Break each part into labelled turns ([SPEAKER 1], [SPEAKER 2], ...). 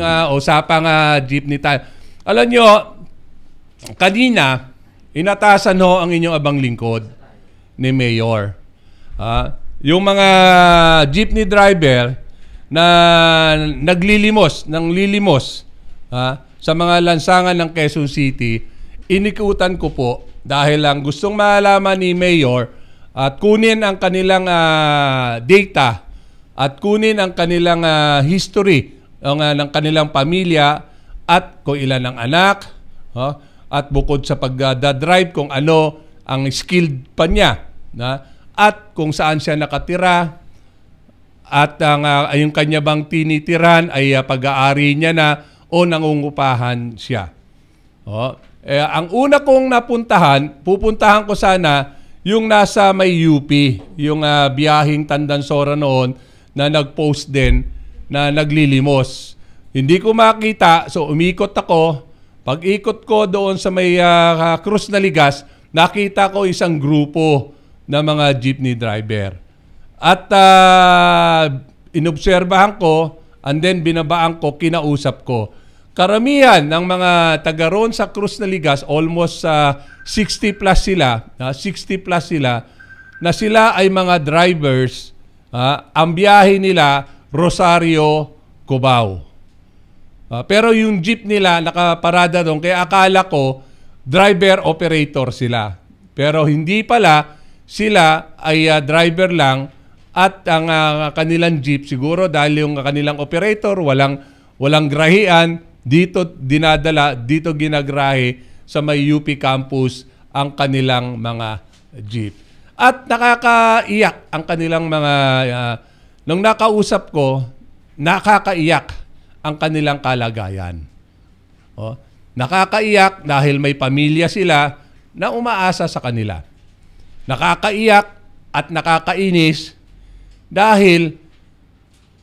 [SPEAKER 1] ating uh, usapang uh, jeepney tayo. Alam nyo, kanina, inatasan ho ang inyong abang lingkod ni Mayor. Uh, yung mga jeepney driver na naglilimos, ng lilimos uh, sa mga lansangan ng Quezon City, inikutan ko po dahil lang gustong malaman ni Mayor at kunin ang kanilang uh, data at kunin ang kanilang uh, history ang, uh, ng kanilang pamilya at kung ilan ang anak uh, at bukod sa pagdadrive kung ano ang skilled pa niya na at kung saan siya nakatira at ang ah, uh, yung kanya bang tinitiran ay uh, pag-aari niya na o nangungupahan siya. Oh, eh, ang una kong napuntahan, pupuntahan ko sana yung nasa may UP, yung uh, ah, biyahing Tandansora noon na nag-post din na naglilimos. Hindi ko makita, so umikot ako. Pag-ikot ko doon sa may uh, krus na ligas, nakita ko isang grupo ng mga jeepney driver. At uh, inobserbahan ko, and then binabaan ko, kinausap ko. Karamihan ng mga taga roon sa Cruz na ligas, almost uh, 60 plus sila, uh, 60 plus sila, na sila ay mga drivers, uh, ang biyahe nila Rosario, Cubao. Uh, pero yung jeep nila nakaparada doon kaya akala ko driver operator sila. Pero hindi pala sila ay uh, driver lang at ang uh, kanilang jeep siguro dahil yung kanilang operator walang walang grahian dito dinadala dito ginagrahi sa may UP campus ang kanilang mga jeep. At nakakaiyak ang kanilang mga uh, Nung nakausap ko, nakakaiyak ang kanilang kalagayan. O, nakakaiyak dahil may pamilya sila na umaasa sa kanila. Nakakaiyak at nakakainis dahil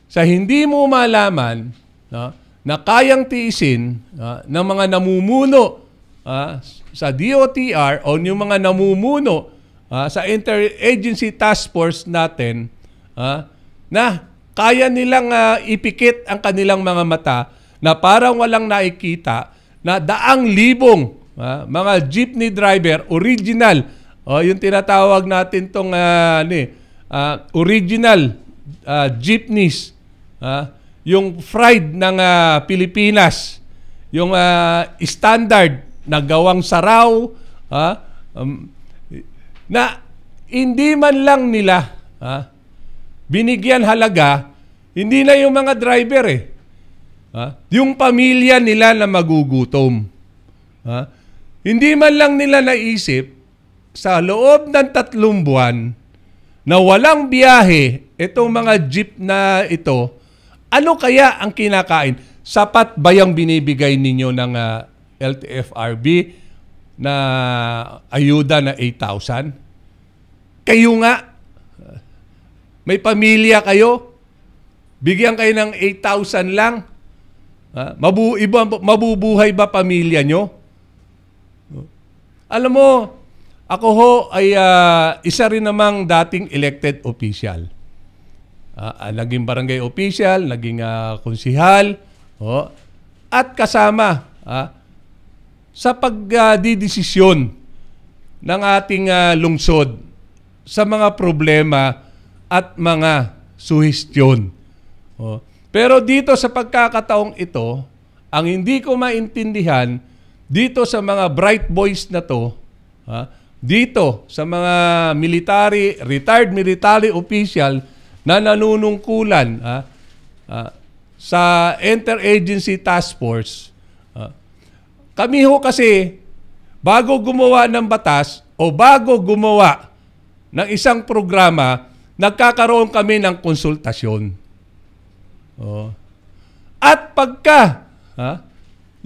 [SPEAKER 1] sa hindi mo malaman no, na kayang tiisin uh, ng mga namumuno uh, sa DOTR o yung mga namumuno uh, sa interagency task force natin uh, na kaya nilang uh, ipikit ang kanilang mga mata na parang walang nakikita na daang libong uh, mga jeepney driver, original, o oh, yung tinatawag natin tong uh, ni, uh, original uh, jeepneys, uh, yung fried ng uh, Pilipinas, yung uh, standard na gawang saraw, uh, um, na hindi man lang nila uh, binigyan halaga, hindi na yung mga driver eh. Ha? Yung pamilya nila na magugutom. Ha? Hindi man lang nila naisip sa loob ng tatlong buwan na walang biyahe itong mga jeep na ito, ano kaya ang kinakain? Sapat ba yung binibigay ninyo ng uh, ah, LTFRB na ayuda na 8,000? Kayo nga, may pamilya kayo. Bigyan kayo ng 8,000 lang. Ha? Mabu iba, mabubuhay ba pamilya nyo? Alam mo, ako ho ay uh, isa rin namang dating elected official. Uh, naging barangay official, naging uh, konsihal, oh, at kasama uh, sa pagdidesisyon uh, ng ating uh, lungsod sa mga problema at mga suhestyon. Pero dito sa pagkakataong ito, ang hindi ko maintindihan dito sa mga bright boys na to, ha, dito sa mga military, retired military official na nanunungkulan ha, ha, sa Interagency Task Force, ha, kami ho kasi bago gumawa ng batas o bago gumawa ng isang programa, nagkakaroon kami ng konsultasyon. Oh. At pagka ha,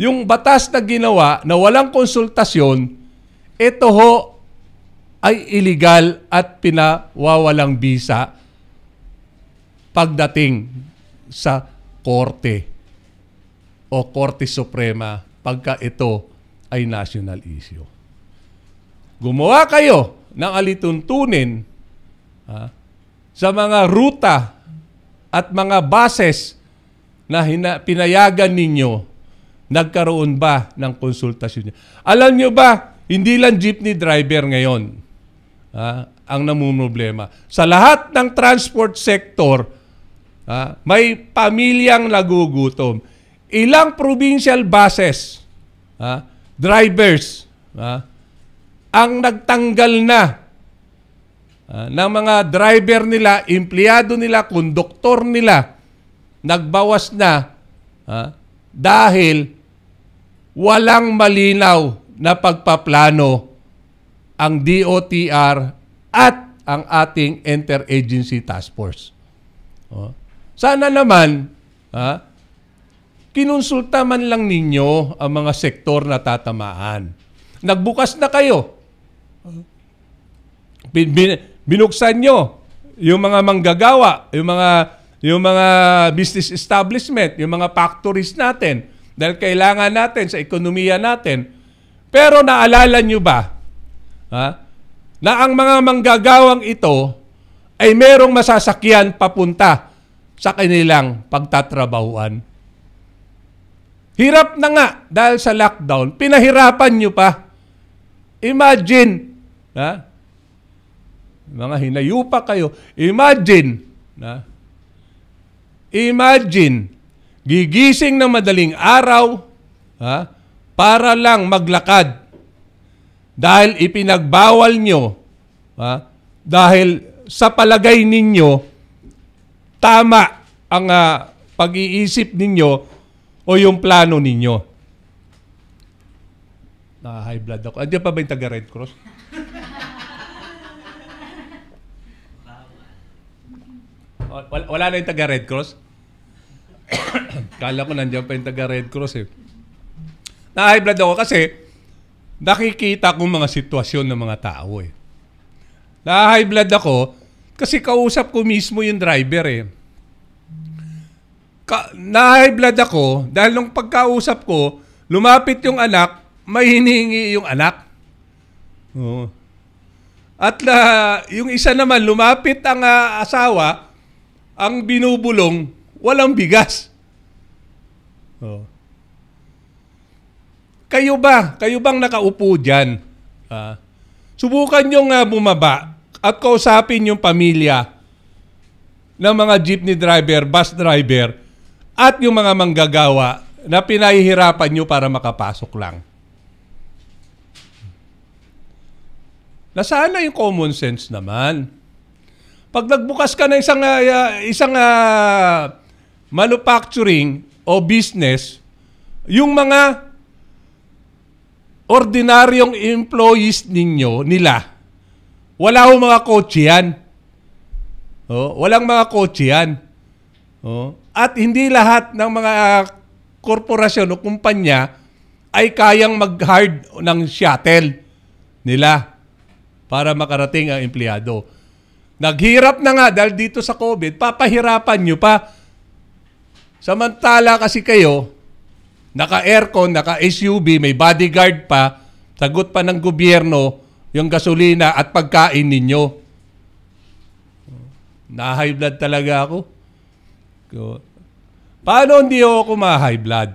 [SPEAKER 1] yung batas na ginawa na walang konsultasyon, ito ho ay illegal at pinawawalang bisa pagdating sa korte o Korte Suprema pagka ito ay national issue. Gumawa kayo ng alituntunin ha, sa mga ruta at mga bases na hina, pinayagan ninyo, nagkaroon ba ng konsultasyon niyo? Alam nyo ba, hindi lang jeepney driver ngayon ha, ang namumroblema. Sa lahat ng transport sector, ha, may pamilyang nagugutom. Ilang provincial buses, ha, drivers, ha, ang nagtanggal na uh, ng mga driver nila, empleyado nila, konduktor nila, nagbawas na uh, dahil walang malinaw na pagpaplano ang DOTR at ang ating Interagency Task Force. Uh, sana naman, uh, kinonsulta man lang ninyo ang mga sektor na tatamaan. Nagbukas na kayo. Bin, bin, binuksan nyo yung mga manggagawa, yung mga yung mga business establishment, yung mga factories natin dahil kailangan natin sa ekonomiya natin. Pero naalala nyo ba ha, na ang mga manggagawang ito ay merong masasakyan papunta sa kanilang pagtatrabahuan? Hirap na nga dahil sa lockdown, pinahirapan nyo pa. Imagine, ha, mga hinayupa kayo. Imagine, na, imagine, gigising na madaling araw ha, para lang maglakad dahil ipinagbawal nyo, ha, dahil sa palagay ninyo, tama ang uh, pag-iisip ninyo o yung plano ninyo. Na high blood ako. Andiyan pa ba yung taga Red Cross? Wala, wala na yung taga Red Cross? Kala ko nandiyan pa yung taga Red Cross eh. Na-high blood ako kasi nakikita ko mga sitwasyon ng mga tao eh. Na-high blood ako kasi kausap ko mismo yung driver eh. Ka- na-high blood ako dahil nung pagkausap ko, lumapit yung anak, may hinihingi yung anak. Oo. At la, ah, yung isa naman, lumapit ang uh, asawa, ang binubulong walang bigas. Oh. Kayo ba? Kayo bang nakaupo dyan? Ah. Subukan nyo nga bumaba at kausapin yung pamilya ng mga jeepney driver, bus driver, at yung mga manggagawa na pinahihirapan nyo para makapasok lang. Nasaan na yung common sense naman? Pag nagbukas ka ng isang uh, isang uh, manufacturing o business, yung mga ordinaryong employees ninyo nila, wala ho mga kotse yan. Oh, walang mga kotse yan. Oh, at hindi lahat ng mga korporasyon o kumpanya ay kayang mag-hard ng shuttle nila para makarating ang empleyado. Naghirap na nga dahil dito sa COVID, papahirapan nyo pa. Samantala kasi kayo, naka-aircon, naka-SUV, may bodyguard pa, sagot pa ng gobyerno yung gasolina at pagkain ninyo. Na-high blood talaga ako. Paano hindi ako ma-high blood?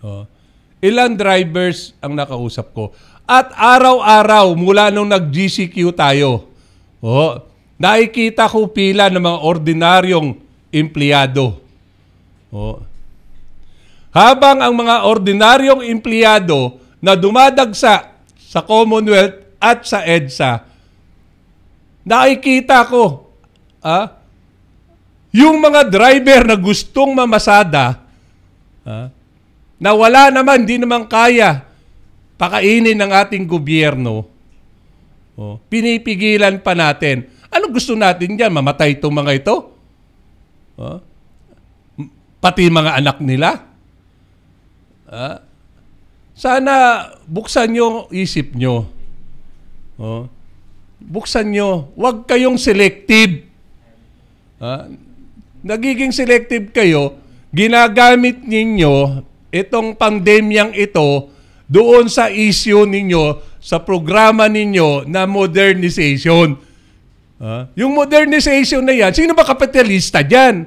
[SPEAKER 1] Oh. Ilan drivers ang nakausap ko? At araw-araw mula nung nag-GCQ tayo. Oh, Nakikita ko pila ng mga ordinaryong empleyado. Oh. Habang ang mga ordinaryong empleyado na dumadagsa sa Commonwealth at sa EDSA, nakikita ko ah, yung mga driver na gustong mamasada ah, na wala naman, di naman kaya pakainin ng ating gobyerno, oh, pinipigilan pa natin. Ano gusto natin diyan? Mamatay itong mga ito? Huh? Pati mga anak nila? Huh? Sana buksan nyo isip nyo. Huh? Buksan nyo. Huwag kayong selective. Huh? Nagiging selective kayo. Ginagamit ninyo itong pandemyang ito doon sa issue ninyo, sa programa ninyo na modernization yung modernization na yan, sino ba kapitalista dyan?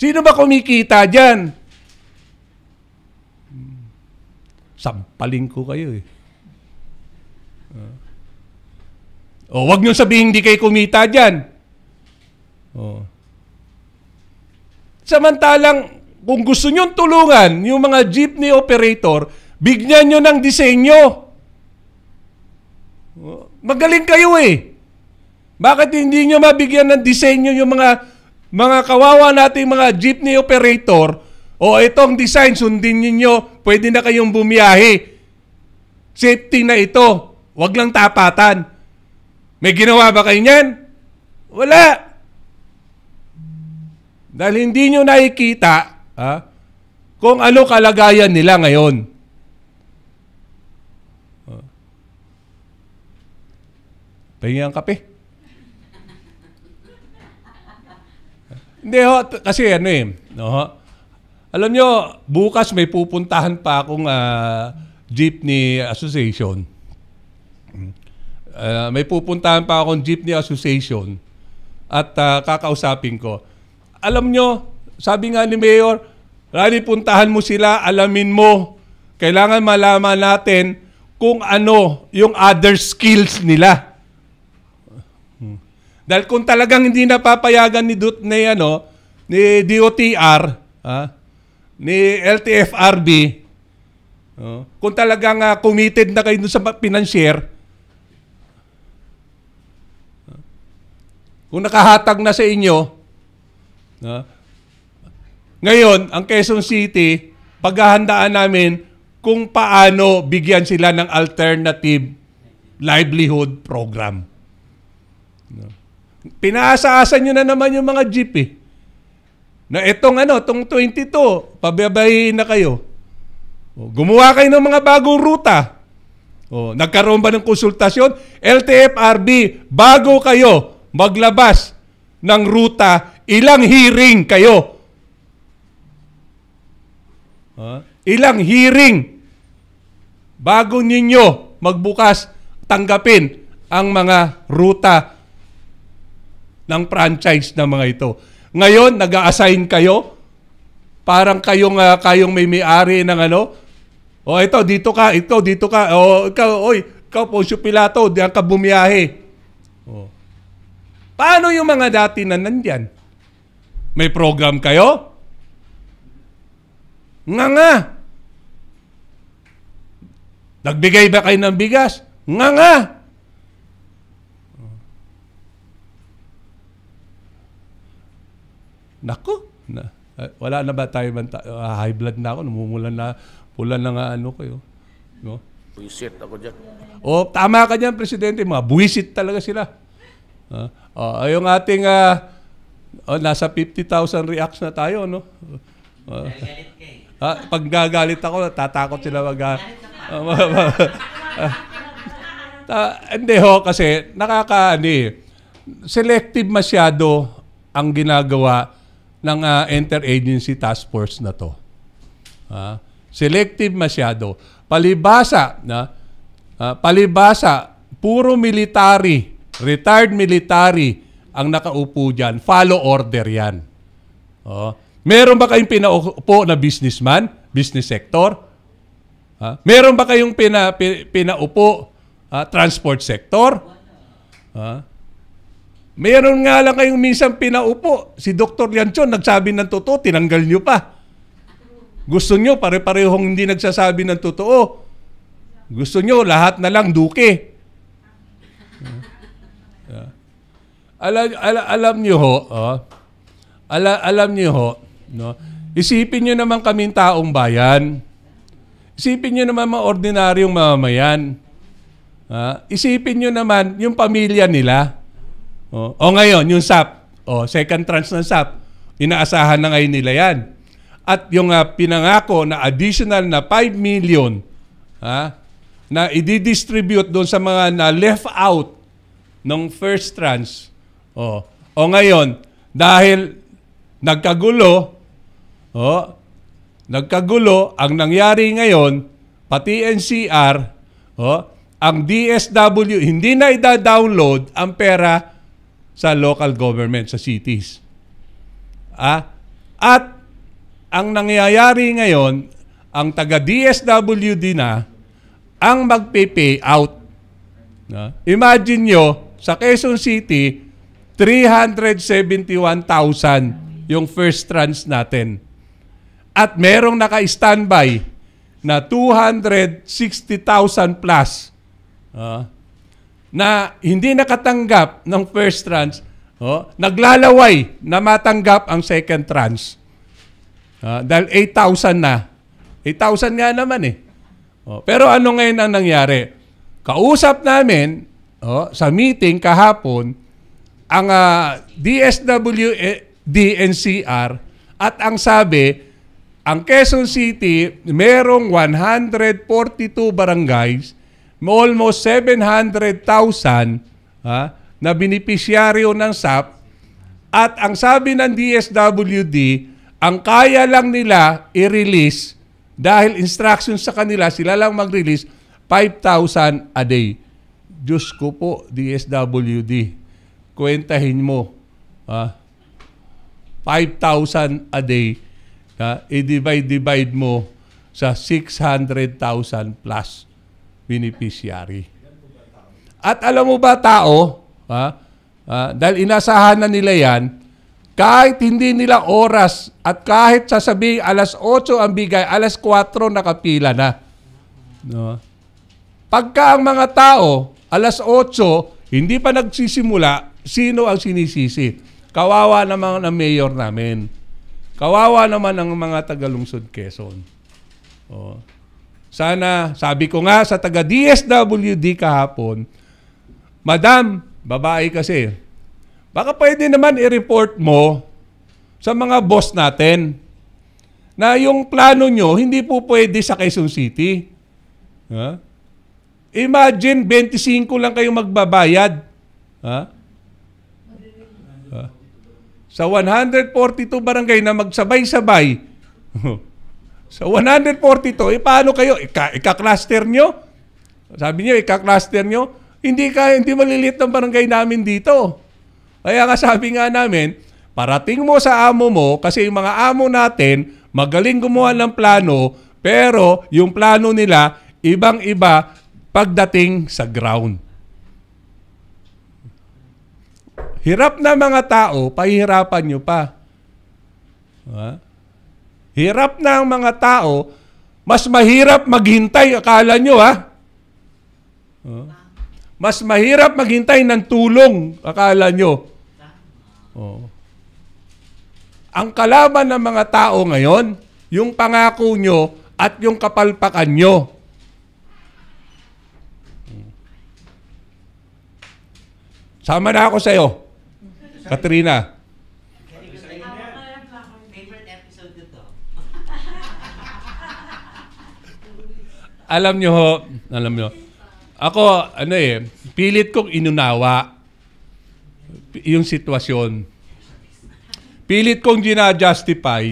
[SPEAKER 1] Sino ba kumikita dyan? Sampaling ko kayo eh. Uh, oh, wag niyo sabihin hindi kayo kumita dyan. Oh. Samantalang kung gusto niyo tulungan yung mga jeepney operator, bigyan niyo ng disenyo. Oh, magaling kayo eh. Bakit hindi nyo mabigyan ng disenyo yung mga mga kawawa nating mga jeepney operator? O itong design, sundin niyo pwede na kayong bumiyahe. Safety na ito. Huwag lang tapatan. May ginawa ba kayo niyan? Wala. Dahil hindi niyo nakikita ha, kung ano kalagayan nila ngayon. Pahingi ang kape. Hindi ho, kasi ano eh, no, ho? Alam nyo, bukas may pupuntahan pa akong uh, Jeepney Association. Uh, may pupuntahan pa akong Jeepney Association at uh, kakausapin ko. Alam nyo, sabi nga ni Mayor, Rally, puntahan mo sila, alamin mo. Kailangan malaman natin kung ano yung other skills nila. Dahil kung talagang hindi napapayagan ni Dut ni ano, ni DOTR, ha? ni LTFRB, no? kung talagang uh, committed na kayo sa financier, kung nakahatag na sa inyo, no? ngayon, ang Quezon City, paghahandaan namin kung paano bigyan sila ng alternative livelihood program. No? Pinaasa-asa nyo na naman yung mga jeep eh. Na itong ano, itong 22, pababayin na kayo. O, gumawa kayo ng mga bagong ruta. O, nagkaroon ba ng konsultasyon? LTFRB, bago kayo maglabas ng ruta, ilang hearing kayo? Huh? Ilang hearing bago ninyo magbukas tanggapin ang mga ruta ng franchise ng mga ito. Ngayon, nag-a-assign kayo. Parang kayong, uh, kayong may may-ari ng ano. O oh, ito, dito ka. Ito, dito ka. O oh, ikaw, oy, ikaw, Poncio Pilato, diyan ka bumiyahe. Oh. Paano yung mga dati na nandyan? May program kayo? Nga nga. Nagbigay ba kayo ng bigas? Nga nga. Nako, na, wala na ba tayo banta? Uh, ah, high blood na ako, namumulan na, pula na nga ano kayo. Eh, oh. No? Buisit ako diyan oh, tama ka dyan, Presidente. Mga buisit talaga sila. Uh, uh, yung ating, uh, oh, nasa 50,000 reacts na tayo, no? Uh, uh, pag gagalit ako, tatakot sila mag... Uh, hindi ho, kasi nakaka, ano selective masyado ang ginagawa ng uh, ah, interagency task force na to. Uh, selective masyado. Palibasa, na uh, palibasa, puro military, retired military ang nakaupo diyan. Follow order 'yan. Oh. Uh, meron ba kayong pinaupo na businessman, business sector? Uh, meron ba kayong pina, pina pinaupo uh, transport sector? Uh, Meron nga lang kayong minsan pinaupo. Si Dr. Lianchon nagsabi ng totoo, tinanggal nyo pa. Gusto nyo pare-parehong hindi nagsasabi ng totoo. Gusto nyo lahat na lang duke. Alam, ah. alam, alam nyo ho, oh, ala, alam nyo ah. ho, no? isipin nyo naman kaming taong bayan. Isipin nyo naman mga ordinaryong mamamayan. Ha? Ah, isipin nyo naman yung pamilya nila. Oh, o oh, ngayon, yung SAP, oh, second tranche ng SAP, inaasahan na ngayon nila yan. At yung uh, pinangako na additional na 5 million ha, na i-distribute doon sa mga na left out ng first tranche. Oh, o oh, ngayon, dahil nagkagulo, oh, nagkagulo, ang nangyari ngayon, pati NCR, oh, ang DSW, hindi na i-download ang pera sa local government, sa cities. Ah? At ang nangyayari ngayon, ang taga DSWD na ang magpe-pay out. No? Imagine nyo, sa Quezon City, 371,000 yung first trans natin. At merong naka-standby na 260,000 plus. Uh, na hindi nakatanggap ng first tranche, oh, naglalaway na matanggap ang second tranche. Uh, dahil 8,000 na. 8,000 nga naman eh. Oh, pero ano ngayon ang nangyari? Kausap namin oh, sa meeting kahapon ang uh, ah, DSWD e, DNCR at ang sabi, ang Quezon City merong 142 barangays almost 700,000 ha, na binipisyaryo ng SAP at ang sabi ng DSWD, ang kaya lang nila i-release dahil instructions sa kanila, sila lang mag-release, 5,000 a day. Diyos ko po, DSWD, kwentahin mo. Ha? 5,000 a day, ha? i-divide-divide mo sa 600,000 plus beneficiary. At alam mo ba tao, ha? Uh, dahil inasahan na nila yan, kahit hindi nila oras at kahit sasabihin alas 8 ang bigay, alas 4 nakapila na. No? Pagka ang mga tao, alas 8, hindi pa nagsisimula, sino ang sinisisi? Kawawa naman ang mayor namin. Kawawa naman ang mga tagalungsod Quezon. Oh. Sana, sabi ko nga sa taga DSWD kahapon, Madam, babae kasi, baka pwede naman i-report mo sa mga boss natin na yung plano nyo hindi po pwede sa Quezon City. Huh? Imagine, 25 lang kayong magbabayad. Huh? Huh? Sa 142 barangay na magsabay-sabay, So 142, eh, paano kayo? Ika, ika-cluster nyo? Sabi niyo, ika-cluster nyo? Hindi, ka, hindi malilit ng barangay namin dito. Kaya nga sabi nga namin, parating mo sa amo mo, kasi yung mga amo natin, magaling gumawa ng plano, pero yung plano nila, ibang-iba pagdating sa ground. Hirap na mga tao, pahihirapan nyo pa. Ha? Huh? Hirap na ang mga tao. Mas mahirap maghintay, akala nyo ha? Mas mahirap maghintay ng tulong, akala nyo. Oh. Ang kalaban ng mga tao ngayon, yung pangako nyo at yung kapalpakan nyo. Sama na ako sa'yo, Katrina. alam nyo ho, alam nyo, ako, ano eh, pilit kong inunawa yung sitwasyon. Pilit kong gina-justify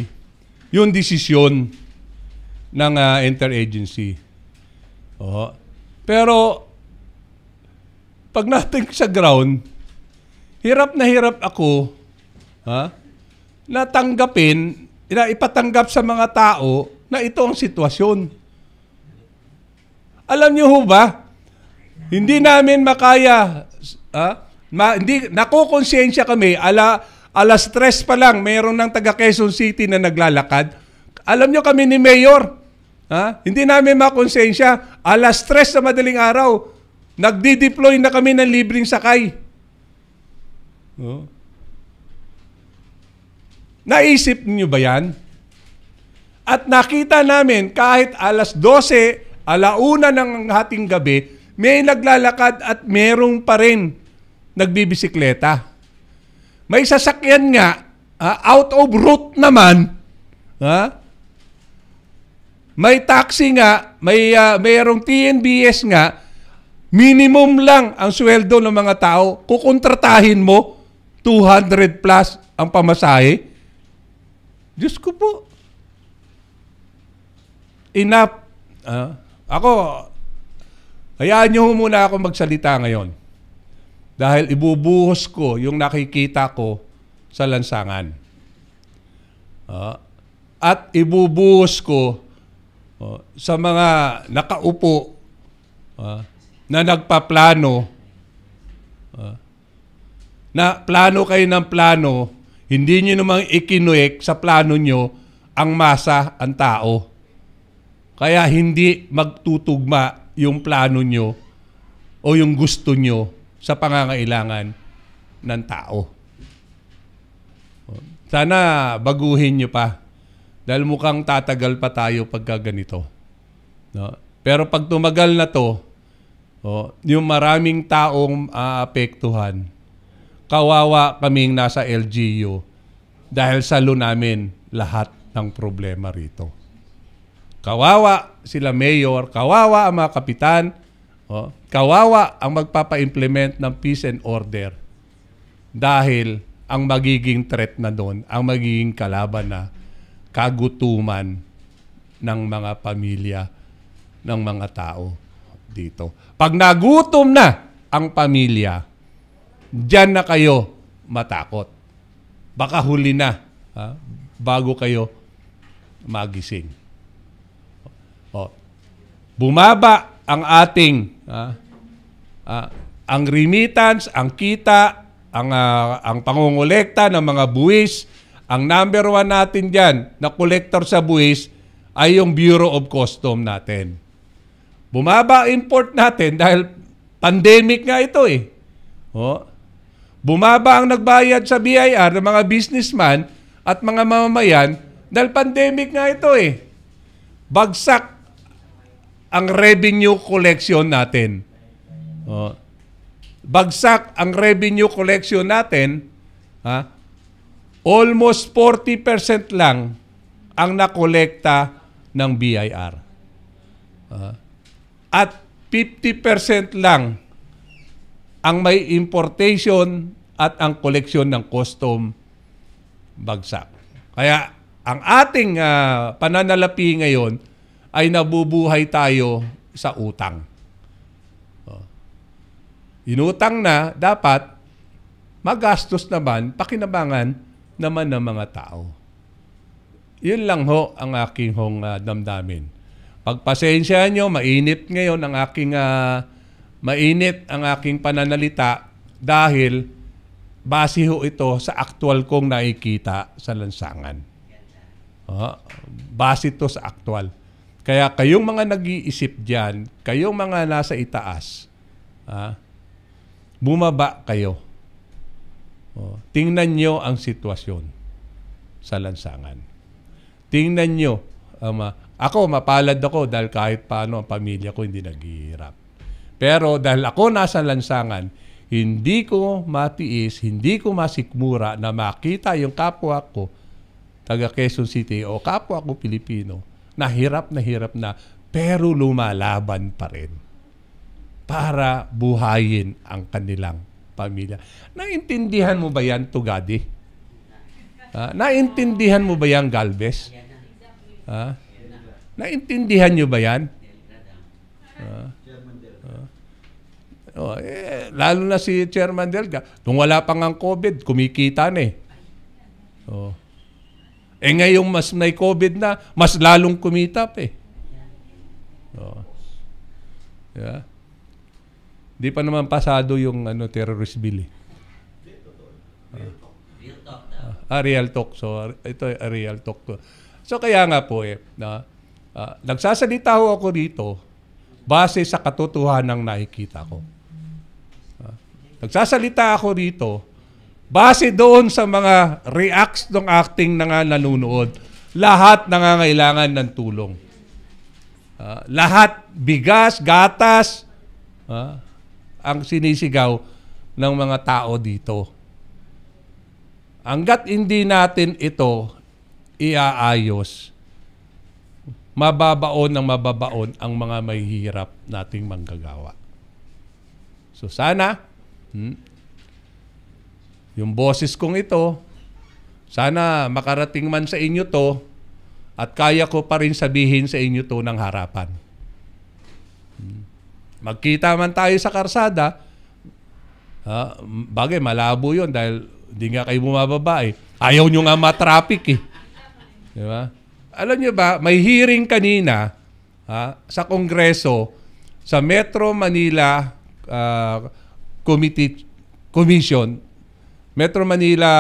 [SPEAKER 1] yung desisyon ng uh, interagency. Oo. Pero, pag natin sa ground, hirap na hirap ako ha, natanggapin, ipatanggap sa mga tao na ito ang sitwasyon. Alam niyo ho ba? Hindi namin makaya. Ha? Ma, hindi, nakukonsensya kami. Ala, alas tres pa lang, mayroon ng taga Quezon City na naglalakad. Alam niyo kami ni Mayor. Ha? Hindi namin makonsensya. Alas tres sa madaling araw, nagdi-deploy na kami ng libreng sakay. No? Naisip niyo ba yan? At nakita namin kahit alas 12 alauna ng hating gabi, may naglalakad at merong pa rin nagbibisikleta. May sasakyan nga, uh, out of route naman, ha? may taxi nga, may uh, mayroong TNBS nga, minimum lang ang sweldo ng mga tao. Kukontratahin mo 200 plus ang pamasahe. Diyos ko po. Enough. Uh, ako, hayaan nyo muna ako magsalita ngayon. Dahil ibubuhos ko yung nakikita ko sa lansangan. Uh, at ibubuhos ko uh, sa mga nakaupo uh, na nagpaplano uh, na plano kayo ng plano, hindi nyo namang ikinuik sa plano nyo ang masa, ang tao. Kaya hindi magtutugma yung plano nyo o yung gusto nyo sa pangangailangan ng tao. Sana baguhin nyo pa dahil mukhang tatagal pa tayo pagka ganito. No? Pero pag tumagal na to, oh, yung maraming taong aapektuhan, kawawa kaming nasa LGU dahil sa salo namin lahat ng problema rito. Kawawa sila mayor, kawawa ang mga kapitan, oh, kawawa ang magpapa-implement ng peace and order. Dahil ang magiging threat na doon, ang magiging kalaban na kagutuman ng mga pamilya, ng mga tao dito. Pag nagutom na ang pamilya, dyan na kayo matakot. Baka huli na ha, bago kayo magising bumaba ang ating uh, uh, ang remittance, ang kita, ang uh, ang pangongolekta ng mga buwis, ang number one natin diyan na collector sa buwis ay yung Bureau of Custom natin. Bumaba import natin dahil pandemic nga ito eh. Oh. Bumaba ang nagbayad sa BIR ng mga businessman at mga mamamayan dahil pandemic nga ito eh. Bagsak ang revenue collection natin. Oh. Bagsak ang revenue collection natin, ha? Almost 40% lang ang nakolekta ng BIR. Uh, at 50% lang ang may importation at ang koleksyon ng custom bagsak. Kaya ang ating uh, pananalapi ngayon ay nabubuhay tayo sa utang. Oh. Inutang na, dapat magastos naman, pakinabangan naman ng mga tao. Yun lang ho ang aking hong uh, damdamin. Pagpasensya nyo, mainit ngayon ang aking uh, mainit ang aking pananalita dahil base ho ito sa actual kong nakikita sa lansangan. Uh, base ito sa actual. Kaya kayong mga nag-iisip dyan, kayong mga nasa itaas, ha? bumaba kayo. Oh, tingnan nyo ang sitwasyon sa lansangan. Tingnan nyo. Um, ako, mapalad ako dahil kahit paano ang pamilya ko hindi naghihirap. Pero dahil ako nasa lansangan, hindi ko matiis, hindi ko masikmura na makita yung kapwa ko taga Quezon City o kapwa ko Pilipino nahirap hirap na hirap na pero lumalaban pa rin para buhayin ang kanilang pamilya. Naintindihan mo ba yan, Tugadi? Uh, naintindihan mo ba yan, Galvez? Uh, naintindihan nyo ba yan? Uh, Oh, eh, lalo na si Chairman Delga. Nung wala pa ng COVID, kumikita na eh. Oh. Eh ngayong mas may COVID na, mas lalong kumitap eh. Oh. Yeah. Di pa naman pasado yung ano terrorist bill. Eh. Real ah, talk. Real talk ah, real talk. So ah, ito ay ah, real talk ko. So kaya nga po eh na uh, nagsasalita ho ako dito base sa katotohanan ng nakikita ko. Uh, nagsasalita ako dito Base doon sa mga reacts ng acting na nga nanunood, lahat nangangailangan ng tulong. Uh, lahat bigas, gatas, uh, ang sinisigaw ng mga tao dito. Hanggat hindi natin ito iaayos, mababaon ng mababaon ang mga may hirap nating manggagawa. So sana, hmm, yung boses kong ito, sana makarating man sa inyo to at kaya ko pa rin sabihin sa inyo to ng harapan. Hmm. Magkita man tayo sa karsada, ha, bagay malabo yon dahil hindi nga kayo bumababa eh. Ayaw nyo nga matraffic eh. Di ba? Alam nyo ba, may hearing kanina ha, sa Kongreso sa Metro Manila uh, Committee Commission Metro Manila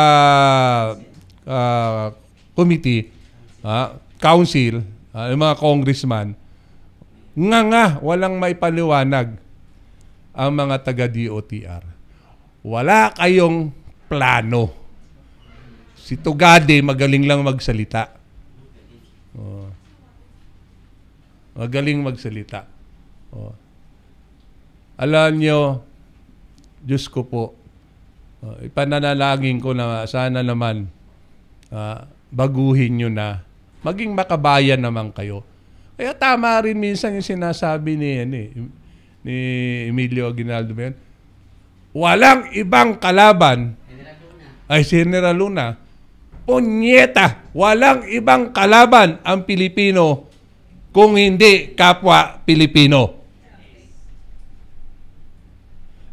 [SPEAKER 1] uh, Committee, uh, Council, uh, yung mga congressman, nga nga, walang may paliwanag ang mga taga-DOTR. Wala kayong plano. Si Tugade, magaling lang magsalita. Oh. Magaling magsalita. Oh. Alam nyo, Diyos ko po, Uh, ipananalangin ko na sana naman uh, baguhin nyo na. Maging makabayan naman kayo. Kaya tama rin minsan yung sinasabi ni, ni, ni Emilio Aguinaldo ba Walang ibang kalaban. Ay, si General Luna. Punyeta! Walang ibang kalaban ang Pilipino kung hindi kapwa Pilipino.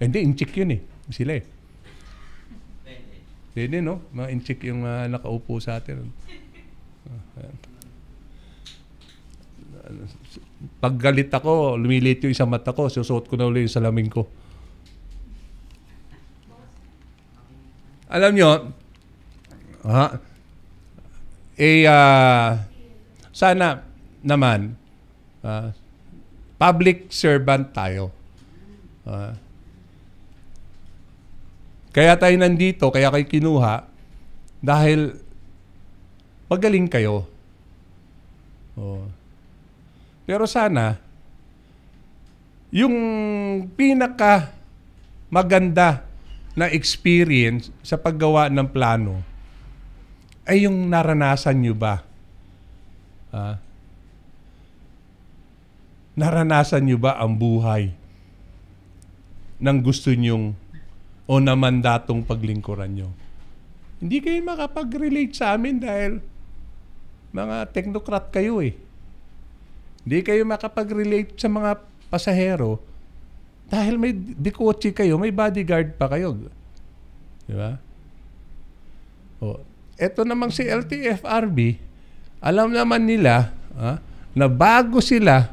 [SPEAKER 1] Hindi, inchik yun eh. Sila eh. Pwede, no? Mga incheck yung uh, nakaupo sa atin. Ah, Pag galit ako, lumilit yung isang mata ko, susuot ko na ulit yung salamin ko. Alam nyo, ha? Eh, uh, sana naman, uh, public servant tayo. Uh, kaya tayo nandito, kaya kayo kinuha, dahil magaling kayo. Oh. Pero sana, yung pinaka maganda na experience sa paggawa ng plano ay yung naranasan nyo ba? Ah, naranasan nyo ba ang buhay ng gusto nyong o na mandatong paglingkuran nyo. Hindi kayo makapag-relate sa amin dahil mga technocrat kayo eh. Hindi kayo makapag-relate sa mga pasahero dahil may dikotse kayo, may bodyguard pa kayo. Di ba? O, eto namang si LTFRB, alam naman nila ah, na bago sila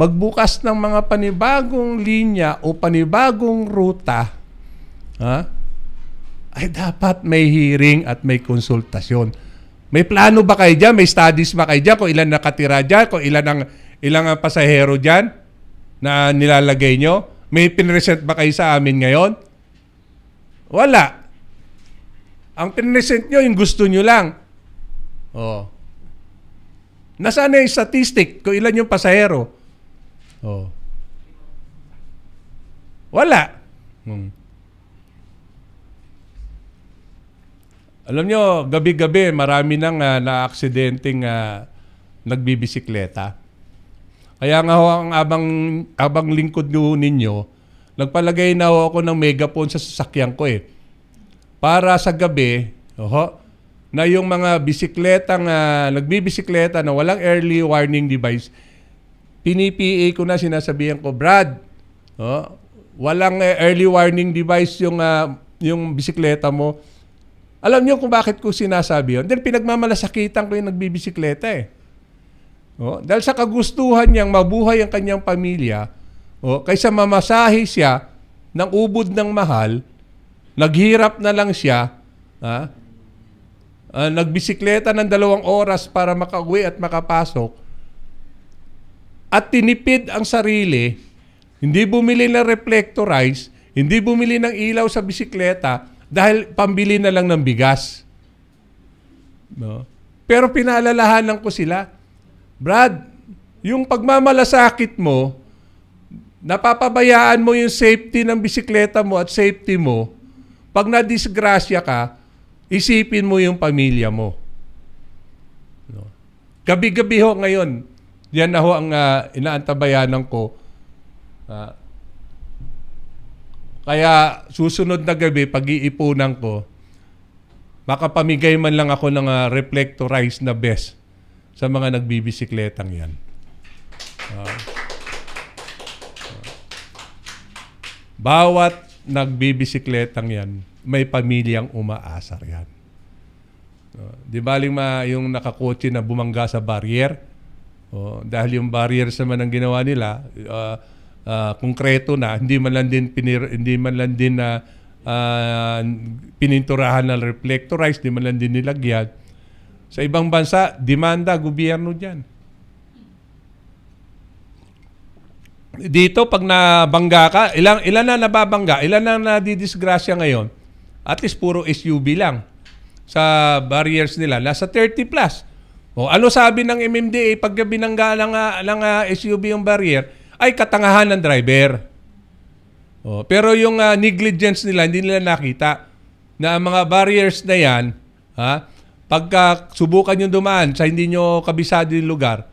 [SPEAKER 1] magbukas ng mga panibagong linya o panibagong ruta ha? ay dapat may hearing at may konsultasyon. May plano ba kayo dyan? May studies ba kayo dyan? Kung ilan nakatira dyan? Kung ilan ang, ilang ang pasahero dyan na nilalagay nyo? May pinresent ba kayo sa amin ngayon? Wala. Ang pinresent nyo, yung gusto nyo lang. Oh. Nasaan na yung statistic? Kung ilan yung pasahero? Oh. Wala. Hmm. Alam nyo, gabi-gabi marami nang uh, na-aksidenteng uh, nagbibisikleta. Kaya nga ho, ang abang, abang lingkod nyo ninyo, nagpalagay na ho ako ng megaphone sa sasakyan ko eh. Para sa gabi, oho, na yung mga bisikletang, uh, nagbibisikleta na walang early warning device, pinipi ko na, sinasabihan ko, Brad, oh, walang eh, early warning device yung, uh, yung bisikleta mo, alam niyo kung bakit ko sinasabi yun? Dahil pinagmamalasakitan ko yung nagbibisikleta eh. O, oh, dahil sa kagustuhan niyang mabuhay ang kanyang pamilya, o, oh, kaysa mamasahi siya ng ubod ng mahal, naghirap na lang siya, ha? Uh, nagbisikleta ng dalawang oras para makauwi at makapasok, at tinipid ang sarili, hindi bumili ng reflectorize, hindi bumili ng ilaw sa bisikleta, dahil pambili na lang ng bigas. No? Pero pinaalalahanan ko sila, Brad, yung pagmamalasakit mo, napapabayaan mo yung safety ng bisikleta mo at safety mo, pag nadisgrasya ka, isipin mo yung pamilya mo. No? Gabi-gabi ho ngayon, yan na ho ang uh, inaantabayanan ko. Uh, kaya susunod na gabi, pag-iipunan ko, baka pamigay man lang ako ng uh, reflectorized na best sa mga nagbibisikletang yan. Uh, bawat nagbibisikletang yan, may pamilyang umaasar yan. Uh, di baling ma yung nakakotse na bumangga sa barrier, oh, dahil yung barrier sa man ang ginawa nila, uh, uh, konkreto na, hindi man lang din pinir, hindi man lang din na uh, pininturahan ng reflectorized, hindi man lang din nilagyan. Sa ibang bansa, demanda gobyerno diyan. Dito pag nabangga ka, ilan ilan na nababangga, ilan na nadidisgrasya ngayon? At least puro SUV lang sa barriers nila, nasa 30 plus. O ano sabi ng MMDA pag binangga ng, ah, ng uh, SUV yung barrier, ay katangahan ng driver. Oh, pero yung uh, negligence nila, hindi nila nakita na ang mga barriers na yan, ha, pagka subukan yung dumaan sa hindi nyo kabisado yung lugar,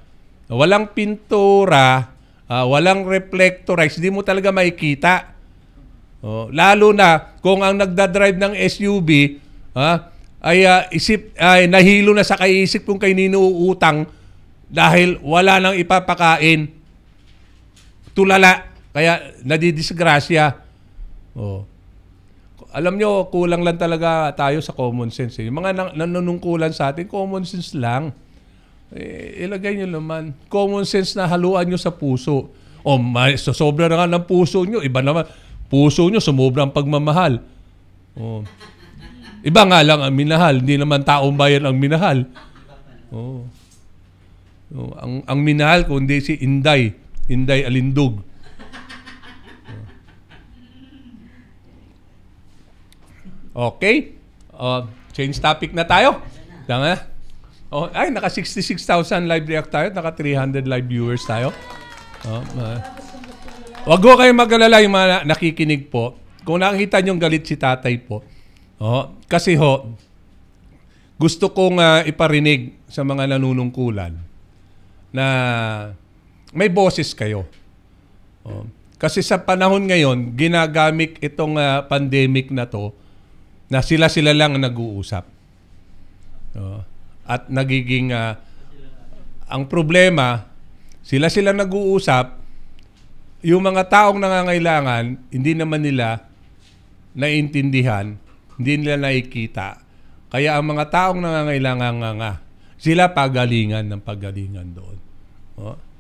[SPEAKER 1] walang pintura, uh, walang reflectorize, hindi mo talaga makikita. Oh, lalo na kung ang nagdadrive ng SUV ha, ay uh, isip ay nahilo na sa kaisip kung kay nino utang dahil wala nang ipapakain tulala. Kaya nadidisgrasya. Oh. Alam nyo, kulang lang talaga tayo sa common sense. Eh. Yung mga nan- nanunungkulan sa atin, common sense lang. Eh, ilagay nyo naman. Common sense na haluan nyo sa puso. O, oh, so sobra na nga ng puso nyo. Iba naman. Puso nyo, sumobra ang pagmamahal. Oh. Iba nga lang ang minahal. Hindi naman taong bayan ang minahal. Oh. Oh, ang, ang minahal kundi si Inday. Inday Alindog. Okay? Uh, change topic na tayo. Tama? Oh, ay, naka 66,000 live react tayo. Naka 300 live viewers tayo. Oh, uh, wag ko kayong mag-alala yung mga nakikinig po. Kung nakikita niyong galit si tatay po. Oh, kasi ho, gusto kong uh, iparinig sa mga nanunungkulan na may boses kayo. Oh. Kasi sa panahon ngayon, ginagamit itong uh, pandemic na to na sila-sila lang nag-uusap. Oh. At nagiging uh, ang problema, sila-sila nag-uusap, yung mga taong nangangailangan, hindi naman nila naiintindihan, hindi nila nakikita. Kaya ang mga taong nangangailangan nga nga, sila pagalingan ng pagalingan doon. Oh.